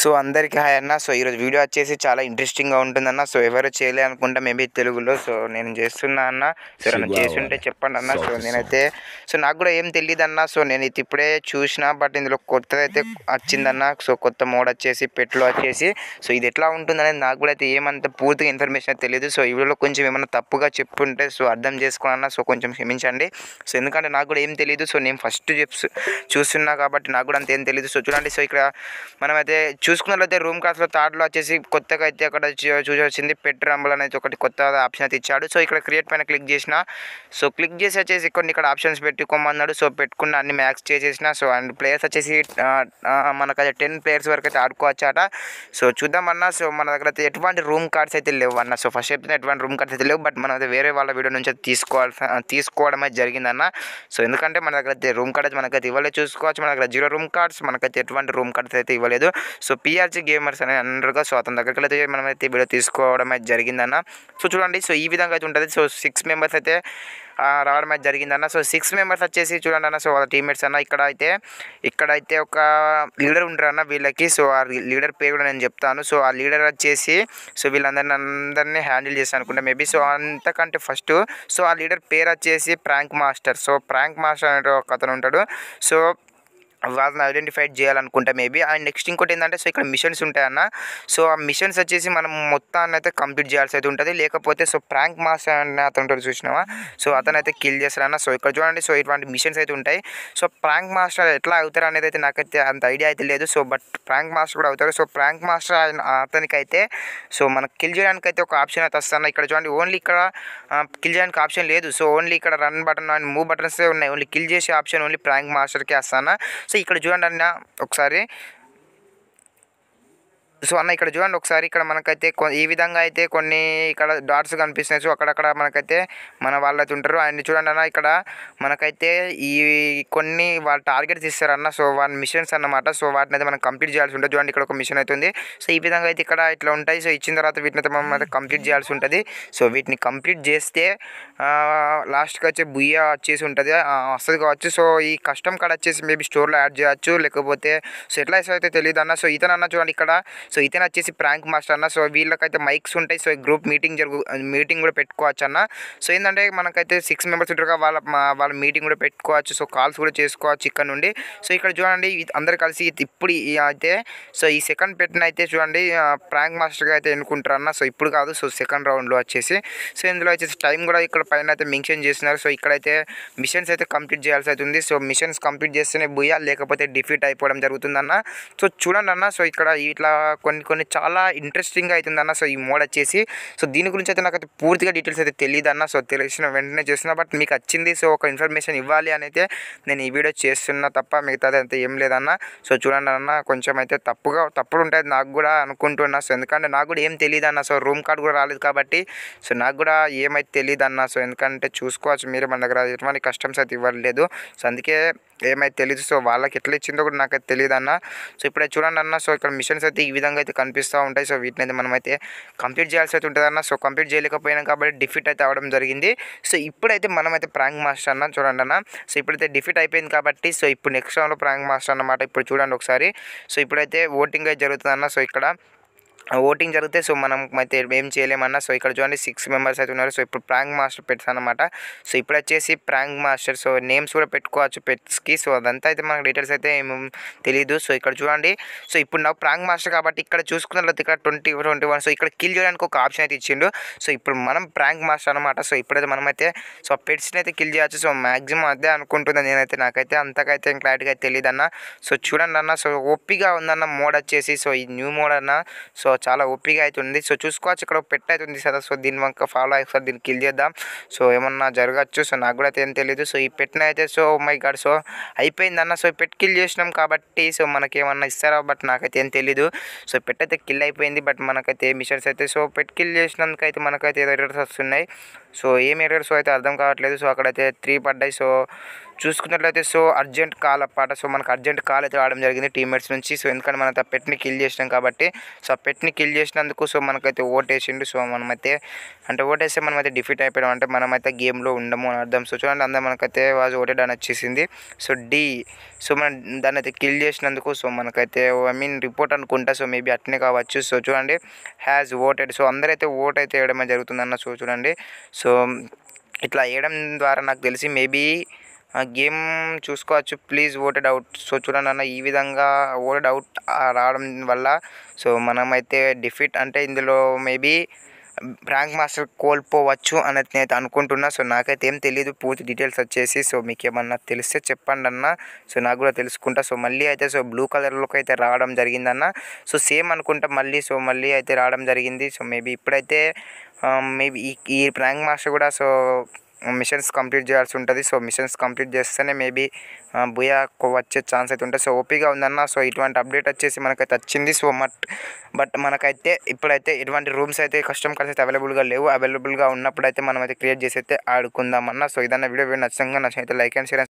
so అందరికీ hi అన్న so ఈరోజు వీడియో వచ్చేసి చాలా ఇంట్రెస్టింగ్గా ఉంటుందన్న సో ఎవరు చేయలే అనుకుంటా మేబీ తెలుగులో సో నేను చేస్తున్నా అన్న సో నన్ను చేస్తుంటే చెప్పండి అన్న సో నేనైతే సో నాకు కూడా ఏం తెలియదు అన్న సో నేను ఇది ఇప్పుడే చూసిన బట్ ఇందులో కొత్తది అయితే వచ్చిందన్న సో కొత్త మోడ్ వచ్చేసి పెట్లో వచ్చేసి సో ఇది ఎట్లా అనేది నాకు కూడా అయితే ఏమంత పూర్తిగా ఇన్ఫర్మేషన్ తెలియదు సో వీడియోలో కొంచెం ఏమైనా తప్పుగా చెప్పుంటే సో అర్థం చేసుకున్నా సో కొంచెం క్షమించండి సో ఎందుకంటే నాకు కూడా ఏం తెలియదు సో నేను ఫస్ట్ చెప్ చూస్తున్నా కాబట్టి నాకు కూడా అంత ఏం తెలియదు సో చూడండి సో ఇక్కడ మనమైతే చూసుకున్నట్లయితే రూమ్ కాస్ట్లో థర్డ్లో వచ్చేసి కొత్తగా అయితే అక్కడ చూసి వచ్చింది పెట్ రంబల్ అనేది ఒకటి కొత్త ఆప్షన్ అయితే ఇచ్చాడు సో ఇక్కడ క్రియేట్ పైన క్లిక్ చేసిన సో క్లిక్ చేసి వచ్చేసి కొన్ని ఇక్కడ ఆప్షన్స్ పెట్టుకోమన్నాడు సో పెట్టుకున్న అన్ని మ్యాక్స్ చేసేసిన సో అండ్ ప్లేయర్స్ వచ్చేసి మనకైతే టెన్ ప్లేయర్స్ వరకు అయితే ఆడుకోవచ్చాట సో చూద్దామన్నా సో మన దగ్గర అయితే ఎటువంటి రూమ్ కార్డ్స్ అయితే లేవు అన్న సో ఫస్ట్ చెప్తున్న ఎటువంటి రూమ్ కార్డ్స్ అయితే లేవు బట్ మనం అయితే వేరే వాళ్ళ వీడియో నుంచి తీసుకోవాల్సిన తీసుకోవడం అయితే జరిగిందన్న సో ఎందుకంటే మన దగ్గర అయితే రూమ్ కార్డ్స్ మనకైతే ఇవ్వలేదు చూసుకోవచ్చు మన దగ్గర జీరో రూమ్ కార్డ్స్ మనకైతే ఎటువంటి రూమ్ కార్డ్స్ అయితే ఇవ్వలేదు సో సో పిఆర్జి గేమర్స్ అనే అందరుగా సో అతని దగ్గరికి అయితే మనం అయితే వీడియో తీసుకోవడం అయితే జరిగిందన్న సో చూడండి సో ఈ విధంగా అయితే ఉంటుంది సో సిక్స్ మెంబర్స్ అయితే రావడం అయితే జరిగిందన్న సో సిక్స్ మెంబర్స్ వచ్చేసి చూడండి అన్న సో వాళ్ళ టీమ్మేట్స్ అన్న ఇక్కడ అయితే అయితే ఒక లీడర్ ఉంటారన్న వీళ్ళకి సో ఆ లీడర్ పేరు కూడా నేను చెప్తాను సో ఆ లీడర్ వచ్చేసి సో వీళ్ళందరిని అందరినీ హ్యాండిల్ చేస్తాను అనుకుంటా మేబీ సో అంతకంటే ఫస్ట్ సో ఆ లీడర్ పేరు వచ్చేసి prank master so prank master అనే ఒక అతను ఉంటాడు సో వాళ్ళని ఐడెంటిఫై చేయాలనుకుంటా మేబీ అండ్ నెక్స్ట్ ఇంకోటి ఏంటంటే సో ఇక్కడ మిషన్స్ ఉంటాయన్న సో ఆ మిషన్స్ వచ్చేసి మనం మొత్తాన్ని అయితే కంప్లీట్ చేయాల్సి అయితే ఉంటుంది లేకపోతే సో ప్రాంక్ మాస్టర్ అనే అతను చూసినావా సో అతను అయితే కిల్ చేస్తారన్న సో ఇక్కడ చూడండి సో ఇటువంటి మిషన్స్ అయితే ఉంటాయి సో ప్రాంక్ మాస్టర్ ఎట్లా అవుతారు అనేది అయితే నాకైతే అంత ఐడియా అయితే లేదు సో బట్ ప్రాంక్ మాస్టర్ కూడా అవుతారు సో ప్రాంక్ మాస్టర్ అతనికైతే సో మనకు కిల్ చేయడానికి అయితే ఒక ఆప్షన్ అయితే వస్తాను ఇక్కడ చూడండి ఓన్లీ ఇక్కడ కిల్ చేయడానికి ఆప్షన్ లేదు సో ఓన్లీ ఇక్కడ రన్ బటన్ అండ్ మూవ్ బటన్సే ఉన్నాయి ఓన్లీ కిల్ చేసే ఆప్షన్ ఓన్లీ ప్రాంక్ మాస్టర్కే వస్తాను సో ఇక్కడ చూడండి అన్న ఒకసారి సో అన్న ఇక్కడ చూడండి ఒకసారి ఇక్కడ మనకైతే ఈ విధంగా అయితే కొన్ని ఇక్కడ డాట్స్ కనిపిస్తున్నాయి సో అక్కడక్కడ మనకైతే మన వాళ్ళైతే ఉంటారు అండ్ చూడండి అన్న ఇక్కడ మనకైతే ఈ కొన్ని వాళ్ళ టార్గెట్స్ ఇస్తారన్న సో వాళ్ళ మిషన్స్ అన్నమాట సో వాటిని అయితే మనం కంప్లీట్ చేయాల్సి ఉంటుంది చూడండి ఇక్కడ ఒక మిషన్ అయితే ఉంది సో ఈ విధంగా అయితే ఇక్కడ ఇట్లా ఉంటాయి సో ఇచ్చిన తర్వాత వీటిని అయితే మనం అయితే కంప్లీట్ చేయాల్సి ఉంటుంది సో వీటిని కంప్లీట్ చేస్తే లాస్ట్కి వచ్చే బుయ్య వచ్చేసి ఉంటుంది వస్తుంది కావచ్చు సో ఈ కస్టమ్ కార్డ్ వచ్చేసి మేబీ స్టోర్లో యాడ్ చేయొచ్చు లేకపోతే సో ఎట్లా అయితే తెలియదు అన్న సో ఇతను అన్న చూడండి ఇక్కడ సో ఇతను వచ్చేసి ప్రాంక్ మాస్టర్ అన్న సో వీళ్ళకైతే మైక్స్ ఉంటాయి సో గ్రూప్ మీటింగ్ జరుగు మీటింగ్ కూడా పెట్టుకోవచ్చు అన్న సో ఏంటంటే మనకైతే సిక్స్ మెంబర్స్ ఉంటారు వాళ్ళ వాళ్ళ మీటింగ్ కూడా పెట్టుకోవచ్చు సో కాల్స్ కూడా చేసుకోవచ్చు ఇక్కడ నుండి సో ఇక్కడ చూడండి అందరు కలిసి ఇప్పుడు అయితే సో ఈ సెకండ్ పెట్టిన అయితే చూడండి ప్రాంక్ మాస్టర్గా అయితే ఎన్నుకుంటారు అన్న సో ఇప్పుడు కాదు సో సెకండ్ రౌండ్లో వచ్చేసి సో ఇందులో వచ్చేసి టైం కూడా ఇక్కడ పైన అయితే మెన్షన్ చేస్తున్నారు సో ఇక్కడైతే మిషన్స్ అయితే కంప్లీట్ చేయాల్సి అవుతుంది సో మిషన్స్ కంప్లీట్ చేస్తేనే బుయ్యాలి లేకపోతే డిఫీట్ అయిపోవడం జరుగుతుందన్న సో చూడండి అన్న సో ఇక్కడ ఇట్లా కొన్ని కొన్ని చాలా ఇంట్రెస్టింగ్గా అన్న సో ఈ మోడ్ వచ్చేసి సో దీని గురించి అయితే నాకు అయితే పూర్తిగా డీటెయిల్స్ అయితే తెలియదు అన్న సో తెలిసిన వెంటనే చేస్తున్నా బట్ మీకు వచ్చింది సో ఒక ఇన్ఫర్మేషన్ ఇవ్వాలి అని అయితే నేను ఈ వీడియో చేస్తున్నా తప్ప మిగతాది అంత ఏం లేదన్న సో చూడండి అన్న కొంచెం అయితే తప్పుగా తప్పుడు ఉంటుంది నాకు కూడా అనుకుంటున్నా సో ఎందుకంటే నాకు కూడా ఏం తెలియదు అన్న సో రూమ్ కార్డ్ కూడా రాలేదు కాబట్టి సో నాకు కూడా ఏమైతే తెలియదు అన్న సో ఎందుకంటే చూసుకోవచ్చు మీరు మన దగ్గర ఎటువంటి కస్టమ్స్ అయితే ఇవ్వలేదు సో అందుకే ఏమైతే తెలియదు సో వాళ్ళకి ఎట్లా ఇచ్చిందో కూడా నాకైతే తెలియదు అన్న సో ఇప్పుడు చూడండి అన్న సో ఇక్కడ మిషన్స్ అయితే ఈ విధంగా అయితే కనిపిస్తూ ఉంటాయి సో వీటిని అయితే మనం అయితే కంప్లీట్ చేయాల్సి అయితే ఉంటుంది అన్న సో కంప్లీట్ చేయలేకపోయినా కాబట్టి డిఫిట్ అయితే అవ్వడం జరిగింది సో ఇప్పుడైతే మనం అయితే ప్రాంక్ మాస్టర్ అన్న చూడండి అన్న సో ఇప్పుడైతే డిఫిట్ అయిపోయింది కాబట్టి సో ఇప్పుడు నెక్స్ట్ రౌండ్లో ప్రాంక్ మాస్టర్ అన్నమాట ఇప్పుడు చూడండి ఒకసారి సో ఇప్పుడైతే ఓటింగ్ అయితే జరుగుతుంది అన్న సో ఇక్కడ ఓటింగ్ జరిగితే సో మనం అయితే ఏం చేయలేమన్నా సో ఇక్కడ చూడండి సిక్స్ మెంబర్స్ అయితే ఉన్నారు సో ఇప్పుడు ప్రాంక్ మాస్టర్ పెట్స్ అనమాట సో ఇప్పుడు వచ్చేసి ప్రాంక్ మాస్టర్ సో నేమ్స్ కూడా పెట్టుకోవచ్చు పెట్స్కి సో అదంతా అయితే మనకు డీటెయిల్స్ అయితే తెలియదు సో ఇక్కడ చూడండి సో ఇప్పుడు నాకు ప్రాంక్ మాస్టర్ కాబట్టి ఇక్కడ చూసుకున్న ఇక్కడ ట్వంటీ ట్వంటీ వన్ సో ఇక్కడ కిల్ చేయడానికి ఒక ఆప్షన్ అయితే ఇచ్చిండు సో ఇప్పుడు మనం ప్రాంక్ మాస్టర్ అనమాట సో ఇప్పుడైతే మనమైతే సో పెట్స్ని అయితే కిల్ చేయొచ్చు సో మ్యాక్సిమం అదే అనుకుంటున్నాను నేనైతే నాకైతే అంతకైతే క్లారిటీగా తెలియదు అన్న సో చూడండి అన్న సో ఓపిగా ఉందన్న మోడ్ వచ్చేసి సో ఈ న్యూ మోడ్ అన్న సో సో చాలా ఓపిగా అయితే ఉంది సో చూసుకోవచ్చు ఇక్కడ పెట్ట అయితే ఉంది సదా సో దీని వంక ఫాలో ఒకసారి దీన్ని కిల్ చేద్దాం సో ఏమన్నా జరగచ్చు సో నాకు కూడా అయితే ఏం తెలియదు సో ఈ పెట్టిన అయితే so my oh god so అయిపోయింది అన్న సో పెట్ కిల్ చేసినాం కాబట్టి సో మనకి ఏమన్నా ఇస్తారా బట్ నాకైతే ఏం తెలీదు సో పెట్ అయితే కిల్ అయిపోయింది బట్ మనకైతే మిషన్స్ అయితే సో పెట్ కిల్ చేసినందుకైతే మనకైతే ఏదో ఎర్రర్స్ వస్తున్నాయి సో ఏం ఎర్రర్స్ అయితే అర్థం కావట్లేదు సో అక్కడైతే త్రీ పడ్డాయి సో చూసుకున్నట్లయితే సో అర్జెంట్ కాల్ అప్పట సో మనకు అర్జెంట్ కాల్ అయితే రావడం జరిగింది టీమ్మేట్స్ నుంచి సో ఎందుకంటే మనం ఆ పెట్ని కిల్ చేసినాం కాబట్టి సో ఆ పెట్ని కిల్ చేసినందుకు సో మనకైతే ఓటేసిండు సో మనమైతే అంటే ఓటేస్తే మనమైతే డిఫీట్ అయిపోయాం అంటే మనమైతే గేమ్లో ఉండము అని అర్థం సో చూడండి అందరూ మనకైతే వాజ్ ఓటెడ్ అని వచ్చేసింది సో డి సో మనం దాన్ని అయితే కిల్ చేసినందుకు సో మనకైతే ఐ మీన్ రిపోర్ట్ అనుకుంటా సో మేబీ అట్నే కావచ్చు సో చూడండి హ్యాజ్ ఓటెడ్ సో అందరైతే ఓట్ అయితే వేయడమే జరుగుతుందన్న సో చూడండి సో ఇట్లా వేయడం ద్వారా నాకు తెలిసి మేబీ గేమ్ చూసుకోవచ్చు ప్లీజ్ ఓటెడ్ అవుట్ సో చూడండి అన్న ఈ విధంగా ఓటెడ్ అవుట్ రావడం వల్ల సో మనమైతే డిఫిట్ అంటే ఇందులో మేబీ ర్యాంక్ మాస్టర్ కోల్పోవచ్చు అనేది నేను అనుకుంటున్నా సో నాకైతే ఏం తెలియదు పూర్తి డీటెయిల్స్ వచ్చేసి సో మీకు ఏమన్నా తెలిస్తే చెప్పండి అన్న సో నాకు కూడా తెలుసుకుంటా సో మళ్ళీ అయితే సో బ్లూ కలర్లోకి అయితే రావడం జరిగిందన్న సో సేమ్ అనుకుంటా మళ్ళీ సో మళ్ళీ అయితే రావడం జరిగింది సో మేబీ ఇప్పుడైతే మేబీ ఈ ర్యాంక్ మాస్టర్ కూడా సో మిషన్స్ కంప్లీట్ చేయాల్సి ఉంటుంది సో మిషన్స్ కంప్లీట్ చేస్తేనే మేబీ బుయా వచ్చే ఛాన్స్ అయితే ఉంటుంది సో ఓపీగా ఉందన్న సో ఇటువంటి అప్డేట్ వచ్చేసి మనకైతే వచ్చింది సో మట్ బట్ మనకైతే ఇప్పుడైతే ఇటువంటి రూమ్స్ అయితే కస్టమ్ కార్స్ అయితే అవైలబుల్గా లేవు అవైలబుల్గా ఉన్నప్పుడు అయితే మనం అయితే క్రియేట్ చేసి అయితే ఆడుకుందామన్న సో ఇదన్న వీడియో నచ్చిన అయితే లైక్ అండ్ షేర్